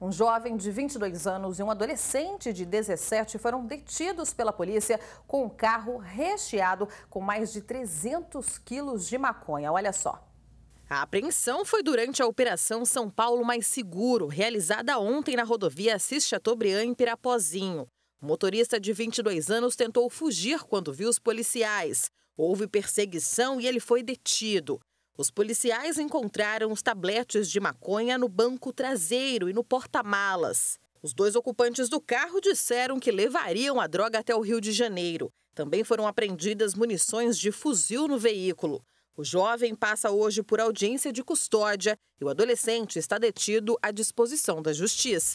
Um jovem de 22 anos e um adolescente de 17 foram detidos pela polícia com um carro recheado com mais de 300 quilos de maconha. Olha só. A apreensão foi durante a Operação São Paulo Mais Seguro, realizada ontem na rodovia Assis Chateaubriand, em Pirapozinho. O motorista de 22 anos tentou fugir quando viu os policiais. Houve perseguição e ele foi detido. Os policiais encontraram os tabletes de maconha no banco traseiro e no porta-malas. Os dois ocupantes do carro disseram que levariam a droga até o Rio de Janeiro. Também foram apreendidas munições de fuzil no veículo. O jovem passa hoje por audiência de custódia e o adolescente está detido à disposição da justiça.